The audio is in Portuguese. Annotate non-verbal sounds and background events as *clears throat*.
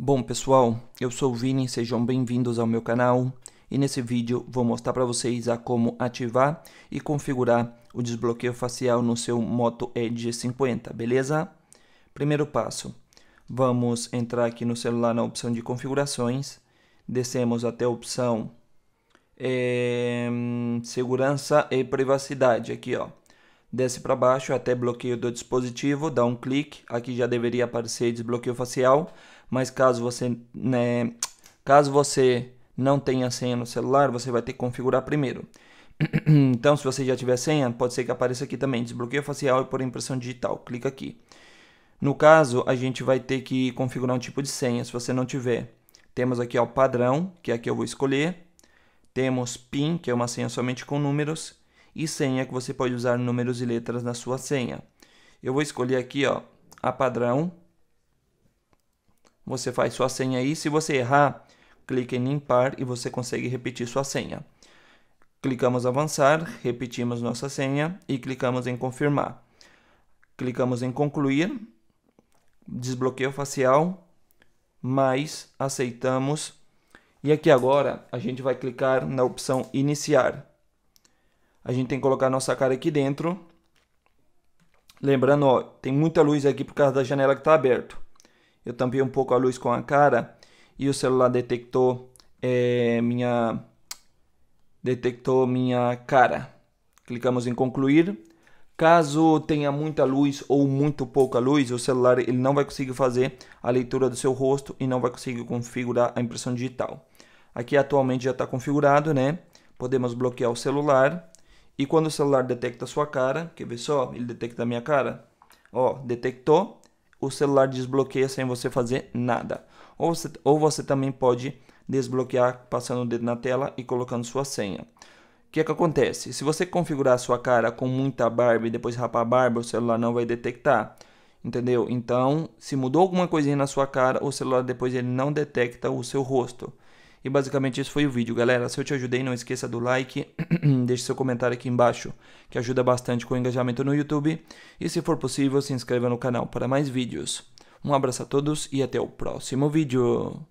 Bom pessoal, eu sou o Vini, sejam bem-vindos ao meu canal e nesse vídeo vou mostrar para vocês a como ativar e configurar o desbloqueio facial no seu Moto Edge 50, beleza? Primeiro passo, vamos entrar aqui no celular na opção de configurações, descemos até a opção é, segurança e privacidade aqui ó, desce para baixo até bloqueio do dispositivo, dá um clique, aqui já deveria aparecer desbloqueio facial, mas caso você, né, caso você não tenha senha no celular, você vai ter que configurar primeiro. *clears throat* Então, se você já tiver senha, pode ser que apareça aqui também, desbloqueio facial e por impressão digital, clica aqui. No caso, a gente vai ter que configurar um tipo de senha, se você não tiver. Temos aqui ó, o padrão, que é a que eu vou escolher. Temos PIN, que é uma senha somente com números e senha que você pode usar números e letras na sua senha. Eu vou escolher aqui, ó, a padrão. Você faz sua senha aí. Se você errar, clique em limpar e você consegue repetir sua senha. Clicamos avançar, repetimos nossa senha e clicamos em confirmar. Clicamos em concluir, desbloqueio facial, mais aceitamos. E aqui agora a gente vai clicar na opção iniciar. A gente tem que colocar a nossa cara aqui dentro. Lembrando, ó, tem muita luz aqui por causa da janela que está aberta. Eu tampei um pouco a luz com a cara e o celular detectou é, minha detectou minha cara. Clicamos em concluir. Caso tenha muita luz ou muito pouca luz, o celular ele não vai conseguir fazer a leitura do seu rosto e não vai conseguir configurar a impressão digital. Aqui atualmente já está configurado, né? Podemos bloquear o celular e quando o celular detecta a sua cara, quer ver só? Ele detecta a minha cara. Ó, detectou. O celular desbloqueia sem você fazer nada. Ou você, ou você também pode desbloquear passando o dedo na tela e colocando sua senha. O que é que acontece? Se você configurar a sua cara com muita barba e depois rapar a barba, o celular não vai detectar. Entendeu? Então, se mudou alguma coisinha na sua cara, o celular depois ele não detecta o seu rosto. E basicamente isso foi o vídeo, galera. Se eu te ajudei, não esqueça do like, *clears throat* deixe seu comentário aqui embaixo, que ajuda bastante com o engajamento no YouTube. E se for possível, se inscreva no canal para mais vídeos. Um abraço a todos e até o próximo vídeo.